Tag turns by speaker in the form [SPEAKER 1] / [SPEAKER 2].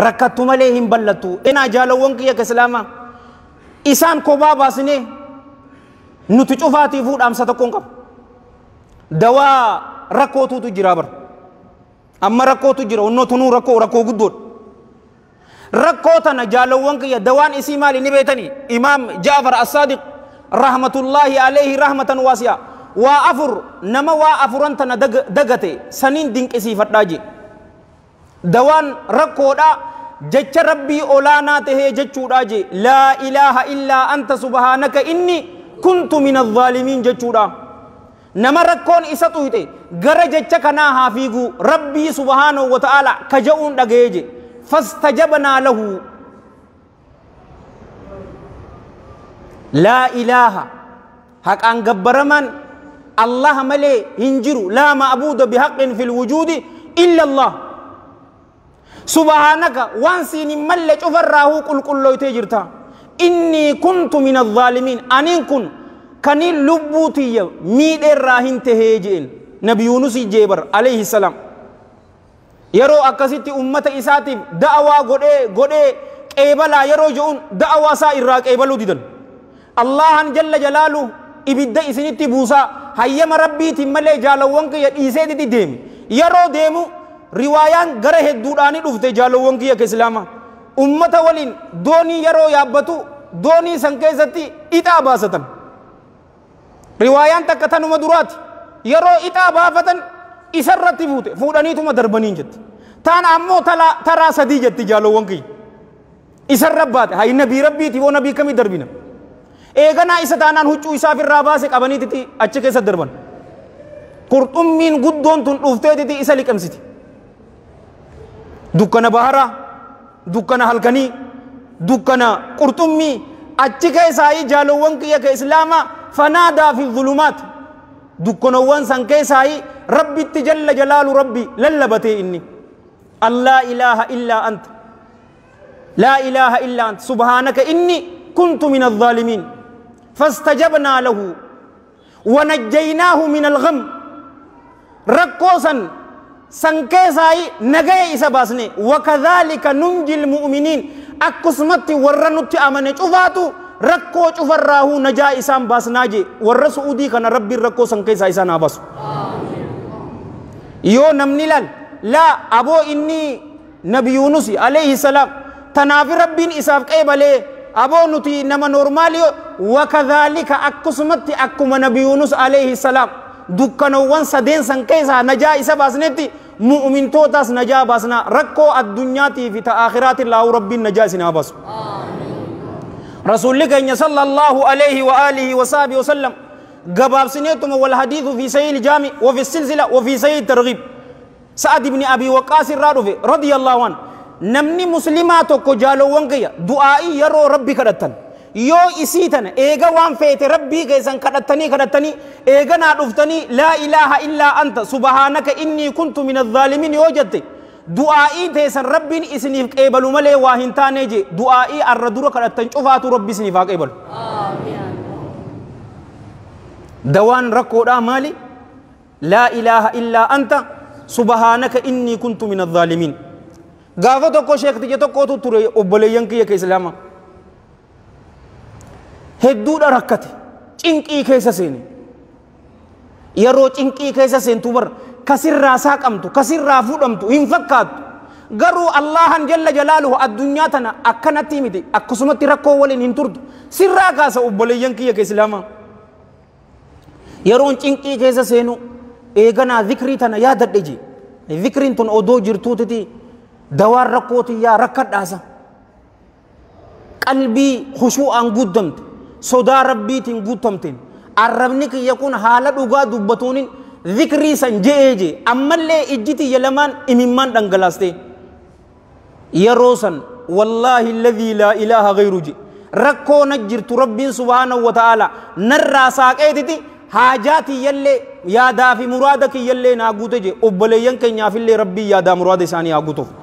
[SPEAKER 1] rakkattu malee hin ballattu enaa jaalawwan kiyya islaama isaan kophaa baasnee nuti cufaatiifuu dhaamsa tokkoon qabu dawaa rakkootuutu jira bara amma rakkootu jira onnoo tunuu rakkoo rakkoo guddoodha rakkoo tana jaalawwan kiyya dawaan isii maali ni beetanii imaam jaafar assaadiq rahmatullaahi alayhi rahmatan waasiyaa waa afur nama waa afuran tana dagate saniin dinqisiifadhaa jee dawaan rakkoodha جج ربي أولانا تهي جج راجي لا إله إلا أنت سبحانك إني كنت من الظالمين جج را نمركون إساتو هيته غر جج كنا حافيقو ربي سبحانه وتعالى كجعون دقائج فاستجبنا له لا إله حق أن قبرمان الله ملي إنجرو لا معبود بحق في الوجود إلا الله subhaanaka waan siin hin malle cufarraahuu qulqullooytee jirta inni kuntu min aniin kun kanii lubbuu tiyya miidheerraa hin tahee jeen nabi yunus jeebar alayhi yeroo akkasitti ummata isaatiif da'awaa godhee godhee qeebalaa yeroo je'uun da'awaa isaa irraa qeebaluu didan allahan jalla jalaalu ibidda isinitti buusaa hayyama rabbiitiin malee jaalawwan kiyya dhiisee didi deemu yeroo deemu riwaayaan gara hedduudhaanii dhufte jaalowwan kiyya ka islaamaa ummata waliin doonii yeroo yaabbatu doonii san keessatti ixaa baasatan riwaayaan takka tanuma duraati yeroo ixaa baafatan isarratti fuute fuudhaniituma darbaniin jetti taan ammoo taraa sadii jetti jaalowwan kiyya isarra baate hayi nabii rabbiiti yoo nabii kamii darbina eeganaa isa taanaan huccuu isaaf irraa baase qabaniititi achi keessa darban qurxummiin guddoon tun dhufteetiti isa liqamsiti دوكنا بهارا دوكنا هالكني دوكنا كرتمي أتشي ساي جالو ونكي يكي إسلاما فنادا في الظلمات دوكنا ونسان كي ساي ربي تجل جلال ربي للبتي إني الله إله إلا أنت لا إله إلا أنت سبحانك إني كنت من الظالمين فاستجبنا له ونجيناه من الغم ركوسا سنكيساي نغاية إسا باسني وكذلك ننجي المؤمنين أكسمت ورنت أمني شفاتو ركو شفراه نجا إسام باسناجي ورسعودي كان ربي ركو سنكيسا إسا ناباسو يو نمني لال لا أبو إني نبي يونس عليه السلام تنافي ربين إساف قيبالي aboo nuti nama normaaliyo wakadhalika akkasumatti akkuma nabi yuunus alayhi salaam dukkanowwan sadeen san keessaa najaa isa baasnetti mu'mintootas najaa baasna rakkoo addunyaatii fi ta'aakhiraatiin laa'u rabbiin najaa isin haa baasu. Rasuulli keenya sallallahu alayhi wa alihi wa saabi wa sallam gabaabsineetuma wal hadiisu fi sayyil jaami wa fi silsila wa fi sayyil targhiib sa'ad ibni abii waqaas irraa dhufe radiyallahu an namni muslimaa tokko jaalowwan kiyya du'aa'ii yeroo rabbi kadhattan. yoo isii tana eega waan feete rabbii keessan kadhattanii kadhattanii eega naa dhuftanii laa ilaaha illaa anta subhaanaka innii kuntu min azaalimiin yoo jette du'aa'ii teessan rabbiin isiniif qeebalu malee waa hin taane je du'aa'ii arra dura kadhattan cufaatu rabbi isiniif haa qeebalu. dawaan rakkoodhaa maali laa ilaaha illaa anta subhaanaka innii kuntu min azaalimiin gaafa tokko sheekti je tokkootu ture obboleeyyan kiyya ka islaamaa. hedduudha rakkate cinqii keessa seeni yeroo cinqii keessa seentu bar kasirraa saaqamtu kasirraa fuudhamtu hin fakkaattu garuu allahan jalla jalaaluhu addunyaa tana akkanatti miti akkasumatti rakkoo waliin hin turtu sirraa kaasa obboleeyyan kiyya ke islaamaa yeroon cinqii keessa seenu eeganaa zikrii tana yaadadhe jee zikriin tun odoo jirtuutiti dawaan rakkootiyyaa rakkadhaasa qalbii khushuu'aan guuddamte sodaa rabbiitiin guutamteen arrabni kiyya kun haala dhugaa dubbatuuniin zikrii san je'ee jee ammallee ijjiti lamaan imimmaan dhangalaastee yeroo san wallaahi alladhii laa ilaaha gayru jee rakkoo na jirtu rabbiin subhaanahu wa ta'aala narraa saaqeetiti haajaati yallee yaadaa fi muraada kiyyallee naa guute jee obboleeyyan keenyaafillee rabbii yaadaa muraada isaanii haa guutuuf